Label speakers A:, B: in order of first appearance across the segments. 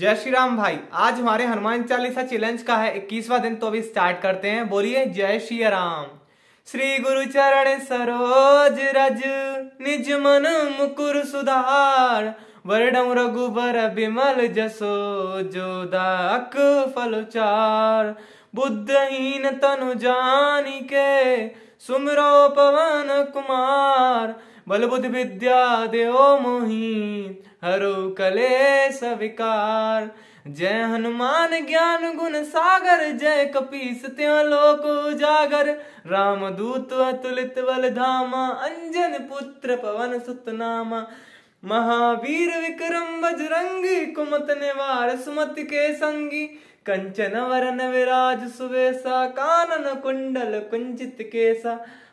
A: जय श्री राम भाई आज हमारे हनुमान चालीसा चैलेंज का है इक्कीसवा दिन तो अभी स्टार्ट करते हैं बोलिए जय श्री राम श्री गुरु चरण सरोज रज निज मन मुकुर सुधार वर्णम रघुबर विमल जसो जो दाक बुद्ध बुद्धहीन तनु जानी के सुमरो पवन कुमार बलबुद्ध विद्या देव मोही हरो कले सविकार जय हनुमान ज्ञान गुण सागर जय कपीस त्यों लोक उजागर दूत अतुलित बल धामा अंजन पुत्र पवन सुतनामा महावीर विक्रम बजरंग कुमत वार सुमत के संगी कंचन वरन विराज सुवेशा कानन कुंडल कुंजित केसा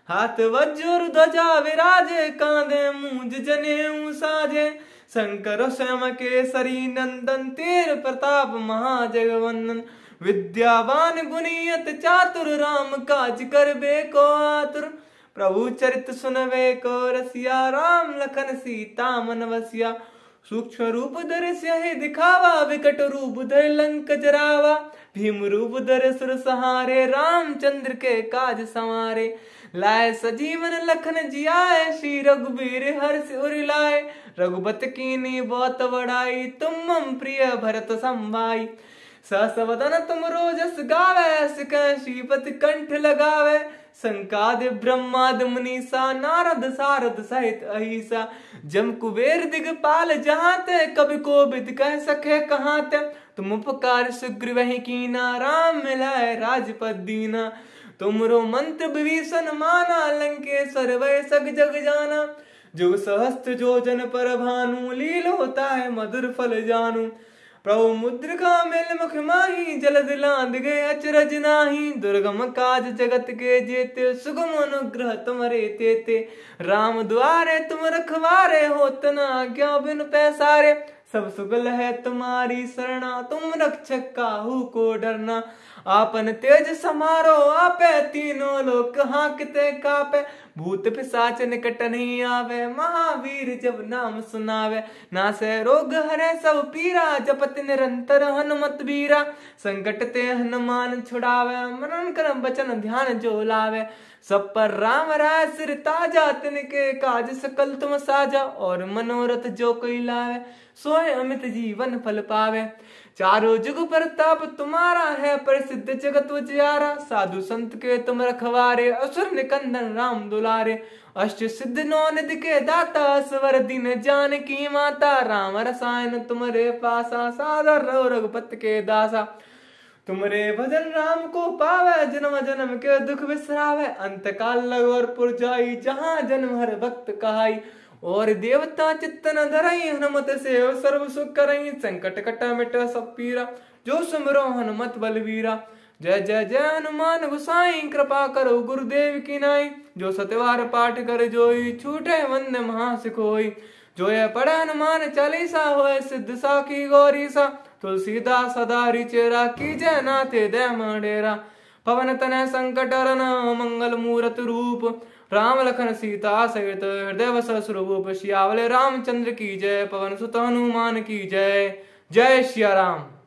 A: हाथ वज्र ध्वजा विराजे कांधे मूज जने साजे शंकर के केसरी नंदन तेर प्रताप महाजगवंदन विद्यावान गुणियत चातुर राम काज कर बे को आतुर प्रभु चरित सुनवे को रसिया राम लखन सीता मन वसिया सूक्ष्म रूप दर्श्य है दिखावा विकट रूप दर लंक जरावा भीम रूप दर सुर सहारे रामचंद्र के काज संवारे लाए सजीवन लखन जियाए श्री रघुबीर हर्ष लाए रघुबत कीनी बहुत बड़ाई तुम मम प्रिय भरत संभाई ससवदन तुम रोजस गावे सिक श्रीपत कंठ लगावे संकाद ब्रह्माद मुनीसा नारद सारद सहित अहिसा जम कुबेर दिगपाल जहां ते कभी को कोविद कह सके कहां ते तुम उपकार वही कीना राम मिलाए राजपद दीना तुमरो मंत्र विभीषण माना लंकेश्वर वै सग जग जाना जो सहस्त्र जो जन पर भानु लील होता है मधुर फल जानू प्रभु मुद्रिका मेल मुख माही जलद लांद गए अचरज नाही दुर्गम काज जगत के जेते सुगम अनुग्रह तुम्हारे तेते राम द्वारे तुम रखवारे हो तना क्यों बिन पैसारे सब सुगल है तुम्हारी शरणा तुम रक्षक काहू को डरना आपन तेज समारो आपे तीनों लोक हाकते कापे भूत पिसाच निकट नहीं आवे महावीर जब नाम सुनावे नासे रोग हरे सब पीरा जपत निरंतर हनुमत बीरा संकट ते हनुमान छुड़ावे मरण करम बचन ध्यान जो लावे सब पर राम राय सिर ताजा तिनके काज सकल तुम साजा और मनोरथ जो कोई लावे सो सोए अमित जीवन फल पावे चारो जुग प्रताप तुम्हारा है प्रसिद्ध जगत उजियारा साधु संत के तुम रखवारे असुर निकंदन राम दुलारे अष्ट सिद्ध नो निध के दाता स्वर दिन जान की माता राम रसायन तुमरे पासा सादर रहो रघुपत के दासा तुमरे भजन राम को पावे जन्म जन्म के दुख विसरावे अंत काल और पुर जाई जहाँ जन्म हर भक्त कहाई और देवता चित्तन धरई हनुमत से सर्व सुख करई संकट कटा मिटा सब पीरा जो सुमरो हनुमत बलवीरा जय जय जय हनुमान गुसाई कृपा करो गुरुदेव की नाई जो सतवार पाठ कर जोई छूटे वंद महासिखोई जो यह पढ़ हनुमान चालीसा हो सिद्ध सा की गौरी सा तुलसीदास सदा रिचेरा की जय नाते दय मडेरा पवन तन संकट रन मंगल मूरत रूप राम लखन सीता सहित हृदय वस स्वरूप रामचंद्र की जय पवन सुत हनुमान की जय जय श्या राम